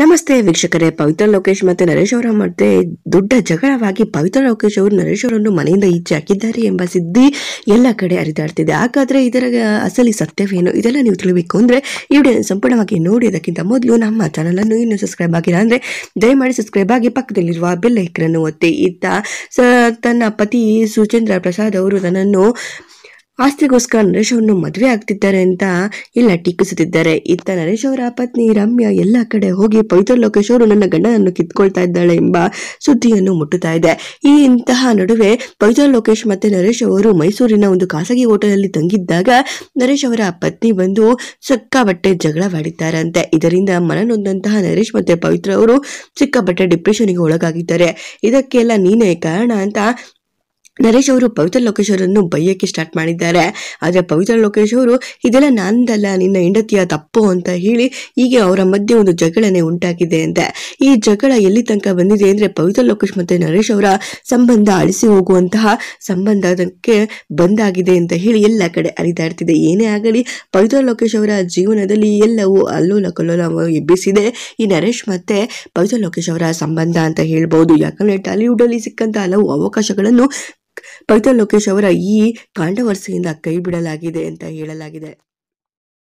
ನಮಸ್ತೆ ವೀಕ್ಷಕರೇ ಪವಿತ್ರ ಲೋಕೇಶ್ ಮತ್ತೆ ನರೇಶ್ ಅವರ ಮಧ್ಯೆ ದೊಡ್ಡ ಜಗಳವಾಗಿ ಪವಿತ್ರ ಲೋಕೇಶ್ ಅವರು ನರೇಶ್ ಅವರನ್ನು ಮನೆಯಿಂದ ಈಚೆ ಹಾಕಿದ್ದಾರೆ ಎಂಬ ಸುದ್ದಿ ಎಲ್ಲ ಕಡೆ ಹರಿದಾಡ್ತಿದೆ ಹಾಗಾದ್ರೆ ಇದರ ಅಸಲಿ ಸತ್ಯವೇನು ಇದೆಲ್ಲ ನೀವು ತಿಳಿಬೇಕು ಅಂದ್ರೆ ಈ ವಿಡಿಯೋ ಸಂಪೂರ್ಣವಾಗಿ ನೋಡೋದಕ್ಕಿಂತ ಮೊದಲು ನಮ್ಮ ಚಾನಲ್ ಅನ್ನು ಇನ್ನೂ ಸಬ್ಸ್ಕ್ರೈಬ್ ಆಗಿಲ್ಲ ಅಂದ್ರೆ ದಯಮಾಡಿ ಸಬ್ಸ್ಕ್ರೈಬ್ ಆಗಿ ಪಕ್ಕದಲ್ಲಿರುವ ಬೆಲ್ ಒತ್ತಿ ಇತ್ತ ತನ್ನ ಪತಿ ಸುಚೇಂದ್ರ ಪ್ರಸಾದ್ ಅವರು ತನ್ನನ್ನು ಆಸ್ತಿಗೋಸ್ಕರ ನರೇಶ್ ಅವರನ್ನು ಮದುವೆ ಆಗ್ತಿದ್ದಾರೆ ಅಂತ ಎಲ್ಲ ಟೀಕಿಸುತ್ತಿದ್ದಾರೆ ಇತ್ತ ನರೇಶ್ ಅವರ ಪತ್ನಿ ರಮ್ಯಾ ಎಲ್ಲ ಕಡೆ ಹೋಗಿ ಪವಿತ್ರ ಲೋಕೇಶ್ ಅವರು ನನ್ನ ಗಂಡನನ್ನು ಕಿತ್ಕೊಳ್ತಾ ಇದ್ದಾಳೆ ಎಂಬ ಸುದ್ದಿಯನ್ನು ಮುಟ್ಟುತ್ತಾ ಇದೆ ಈ ಇಂತಹ ನಡುವೆ ಪವಿತ್ರ ಲೋಕೇಶ್ ಮತ್ತೆ ನರೇಶ್ ಅವರು ಮೈಸೂರಿನ ಒಂದು ಖಾಸಗಿ ಅಲ್ಲಿ ತಂಗಿದ್ದಾಗ ನರೇಶ್ ಅವರ ಪತ್ನಿ ಬಂದು ಸಕ್ಕ ಬಟ್ಟೆ ಜಗಳವಾಡಿದ್ದಾರಂತೆ ಇದರಿಂದ ಮನನೊಂದಂತಹ ನರೇಶ್ ಮತ್ತೆ ಪವಿತ್ರ ಅವರು ಸಿಕ್ಕಾಬಟ್ಟೆ ಡಿಪ್ರೆಷನ್ಗೆ ಒಳಗಾಗಿದ್ದಾರೆ ಇದಕ್ಕೆಲ್ಲ ನೀನೇ ಕಾರಣ ಅಂತ ನರೇಶ್ ಅವರು ಪವಿತ್ರ ಲೋಕೇಶ್ ಅವರನ್ನು ಬೈಯಕ್ಕೆ ಸ್ಟಾರ್ಟ್ ಮಾಡಿದ್ದಾರೆ ಆದರೆ ಪವಿತ್ರ ಲೋಕೇಶ್ ಅವರು ಇದೆಲ್ಲ ನಂದಲ್ಲ ನಿನ್ನ ಹೆಂಡತಿಯ ತಪ್ಪು ಅಂತ ಹೇಳಿ ಹೀಗೆ ಅವರ ಮಧ್ಯೆ ಒಂದು ಜಗಳನೆ ಉಂಟಾಗಿದೆ ಅಂತೆ ಈ ಜಗಳ ಎಲ್ಲಿ ತನಕ ಬಂದಿದೆ ಅಂದರೆ ಪವಿತ್ರ ಲೋಕೇಶ್ ಮತ್ತು ನರೇಶ್ ಅವರ ಸಂಬಂಧ ಅಳಿಸಿ ಹೋಗುವಂತಹ ಸಂಬಂಧಕ್ಕೆ ಬಂದಾಗಿದೆ ಅಂತ ಹೇಳಿ ಎಲ್ಲ ಕಡೆ ಅರಿತಾ ಇರ್ತಿದೆ ಏನೇ ಆಗಲಿ ಪವಿತ್ರ ಲೋಕೇಶ್ ಅವರ ಜೀವನದಲ್ಲಿ ಎಲ್ಲವೂ ಅಲ್ಲೋಲ ಕಲ್ಲೋಲ ಎಬ್ಬಿಸಿದೆ ಈ ನರೇಶ್ ಮತ್ತೆ ಪವಿತ್ರ ಲೋಕೇಶ್ ಅವರ ಸಂಬಂಧ ಅಂತ ಹೇಳ್ಬೋದು ಯಾಕಂದರೆ ಟಾಲಿವುಡಲ್ಲಿ ಅಲ್ಲಿ ಹಲವು ಅವಕಾಶಗಳನ್ನು ಪವಿತ್ರ ಲೋಕೇಶ್ ಅವರ ಈ ಕಾಂಡವರ್ಸೆಯಿಂದ ಕೈ ಬಿಡಲಾಗಿದೆ ಅಂತ ಹೇಳಲಾಗಿದೆ